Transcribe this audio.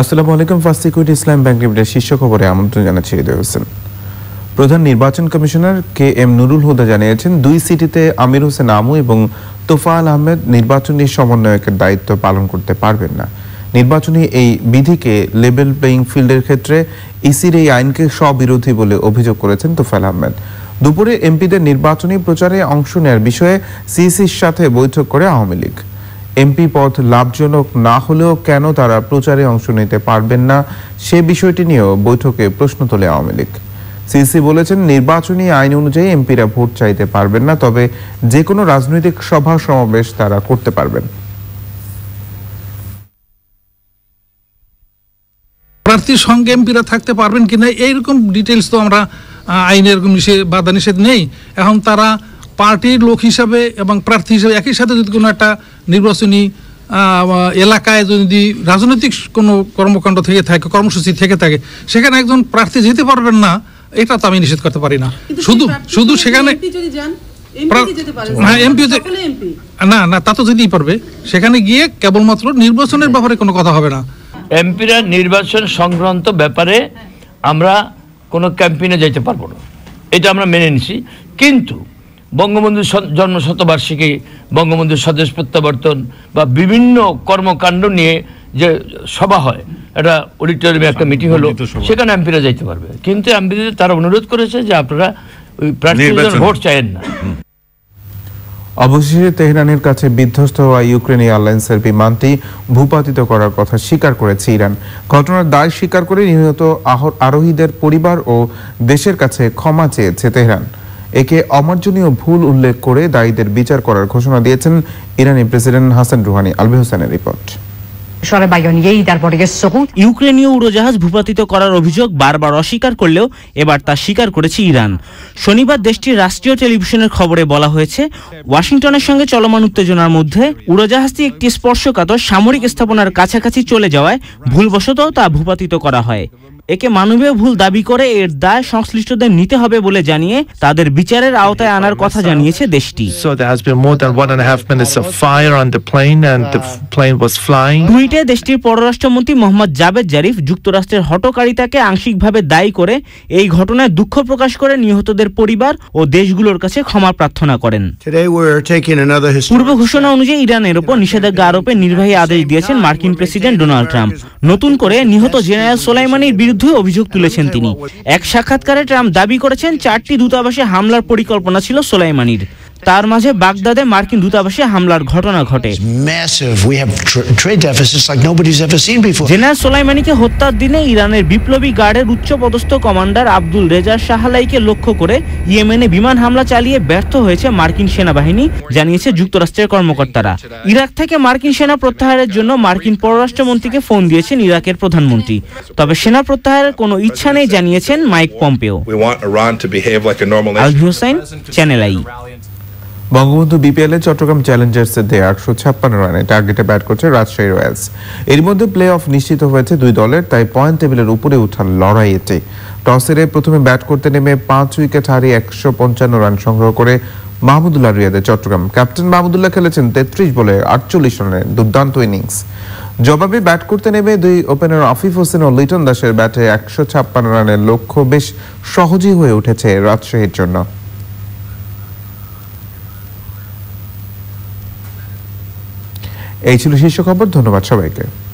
আসসালামু আলাইকুম First Security Islam Bank Limited শীর্ষ খবরে আমন্ত্রণ জানাচ্ছি হৃদয় হোসেন প্রধান নির্বাচন commissioner K M Nurul Huda জানিয়েছেন দুই সিটিতে আমির হোসেন আমু এবং তোফাল আহমেদ নির্বাচনী সমন্বয়কের দায়িত্ব পালন করতে পারবেন না নির্বাচনী এই বিধিকে লেভেল প্লেয়িং ফিল্ডের ক্ষেত্রে ইসির এই আইনকে স্ববিরোধী বলে অভিযোগ করেছেন তোফাল আহমেদ দুপুরে এমপিদের নির্বাচনী প্রচারে অংশ নেয়ার বিষয়ে সিসির সাথে বৈঠক করে আওয়ামী লীগ এমপি পদ লাভজনক না হলেও কেন তারা প্রচারে অংশ নিতে পারবেন না সে বিষয়টি নিয়েও বৈঠকে প্রশ্ন তোলে আওয়ামী লীগ সিসি বলেছেন নির্বাচনী আইন অনুযায়ী এমপিরা ভোট চাইতে পারবেন না তবে যে কোনো রাজনৈতিক সভা সমাবেশ তারা করতে পারবেন প্রার্থীর সঙ্গে এমপিরা থাকতে পারবেন কিনা এইরকম ডিটেলস তো আমরা আইনের নিষেধ বাধা নিষেধ নেই এখন তারা পার্টির লোক হিসাবে এবং প্রার্থী হিসাবে একই সাথে যদি কোনো একটা নির্বাচনী এলাকায় যদি রাজনৈতিক কোনো কর্মকাণ্ড থেকে থাকে কর্মসূচি থেকে থাকে সেখানে একজন প্রার্থী যেতে পারবেন না এটা তো আমি নিষেধ করতে পারি না শুধু শুধু সেখানে হ্যাঁ, না না তা তো যেতেই পারবে সেখানে গিয়ে কেবলমাত্র নির্বাচনের ব্যাপারে কোনো কথা হবে না এমপিরা নির্বাচন সংক্রান্ত ব্যাপারে আমরা কোনো ক্যাম্পেইনে যাইতে পারবো না এটা আমরা মেনে নিছি কিন্তু বঙ্গবন্ধু জন্ম শতবার্ষিকী বঙ্গবন্ধুর স্বদেশ প্রত্যাবর্তন বা বিভিন্ন কর্মকাণ্ড নিয়ে যে সভা হয় একটা অডিটোরিয়ামে একটা মিটিং হলো সেখানে এমপিরা যাইতে পারবে কিন্তু এমপিদের তারা অনুরোধ করেছে যে আপনারা ওই প্রার্থীদের ভোট চাইেন না অবশেষে তেহরানের কাছে বিধ্বস্ত হওয়া ইউক্রেনীয় এয়ারলাইন্সের বিমানটি ভূপাতিত করার কথা স্বীকার করেছে ইরান ঘটনার দায় স্বীকার করে নিহত আরোহীদের পরিবার ও দেশের কাছে ক্ষমা চেয়েছে তেহরান একে অমার্জনীয় ভুল উল্লেখ করে দায়ীদের বিচার করার ঘোষণা দিয়েছেন ইরানি প্রেসিডেন্ট হাসান রুহানি আলবি হোসেনের রিপোর্ট ইউক্রেনীয় উড়োজাহাজ ভূপাতিত করার অভিযোগ বারবার অস্বীকার করলেও এবার তা স্বীকার করেছে ইরান শনিবার দেশটির রাষ্ট্রীয় টেলিভিশনের খবরে বলা হয়েছে ওয়াশিংটনের সঙ্গে চলমান উত্তেজনার মধ্যে উড়োজাহাজটি একটি স্পর্শকাতর সামরিক স্থাপনার কাছাকাছি চলে যাওয়ায় ভুলবশত তা ভূপাতিত করা হয় একে মানবীয় ভুল দাবি করে এর দায় সংশ্লিষ্টদের নিতে হবে বলে জানিয়ে তাদের বিচারের আওতায় আনার কথা জানিয়েছে দেশটি টুইটে দেশটির পররাষ্ট্রমন্ত্রী মোহাম্মদ জাবেদ জারিফ যুক্তরাষ্ট্রের হটকারিতাকে আংশিকভাবে দায়ী করে এই ঘটনায় দুঃখ প্রকাশ করে নিহতদের পরিবার ও দেশগুলোর কাছে ক্ষমা প্রার্থনা করেন পূর্ব ঘোষণা অনুযায়ী ইরানের ওপর নিষেধাজ্ঞা আরোপে নির্বাহী আদেশ দিয়েছেন মার্কিন প্রেসিডেন্ট ডোনাল্ড ট্রাম্প নতুন করে নিহত জেনারেল সোলাইমানির বিরুদ্ধে বিরুদ্ধে অভিযোগ তুলেছেন তিনি এক সাক্ষাৎকারে ট্রাম্প দাবি করেছেন চারটি দূতাবাসে হামলার পরিকল্পনা ছিল সোলাইমানির তার মাঝে বাগদাদে মার্কিন দূতাবাসে হামলার ঘটনা ঘটে জেনারেল সোলাইমানিকে হত্যার দিনে ইরানের বিপ্লবী গার্ডের উচ্চপদস্থ কমান্ডার আব্দুল রেজা শাহালাইকে লক্ষ্য করে ইয়েমেনে বিমান হামলা চালিয়ে ব্যর্থ হয়েছে মার্কিন সেনাবাহিনী জানিয়েছে যুক্তরাষ্ট্রের কর্মকর্তারা ইরাক থেকে মার্কিন সেনা প্রত্যাহারের জন্য মার্কিন পররাষ্ট্রমন্ত্রীকে ফোন দিয়েছেন ইরাকের প্রধানমন্ত্রী তবে সেনা প্রত্যাহারের কোনো ইচ্ছা নেই জানিয়েছেন Mike Pompeo Alvi Hossain channel I Bangabandhu এ চট্টগ্রাম চ্যালেঞ্জার্সের দেহ একশো ছাপ্পান্ন রানে টার্গেটে ব্যাট করছে রাজশাহী রয়্যালস এর মধ্যে প্লে অফ নিশ্চিত হয়েছে দুই দলের তাই পয়েন্ট টেবিলের উপরে উঠার লড়াই এটি টসে প্রথমে ব্যাট করতে নেমে পাঁচ উইকেট হারিয়ে একশো পঞ্চান্ন রান সংগ্রহ করে মাহমুদুল্লাহ রিয়াদের চট্টগ্রাম ক্যাপ্টেন মাহমুদুল্লাহ খেলেছেন তেত্রিশ বলে আটচল্লিশ রানের দুর্দান্ত ইনিংস জবাবে ব্যাট করতে নেমে দুই ওপেনার আফিফ হোসেন ও লিটন দাসের ব্যাটে একশো ছাপ্পান্ন রানের লক্ষ্য বেশ সহজই হয়ে উঠেছে রাজশাহীর জন্য এই ছিল শীর্ষ খবর ধন্যবাদ সবাইকে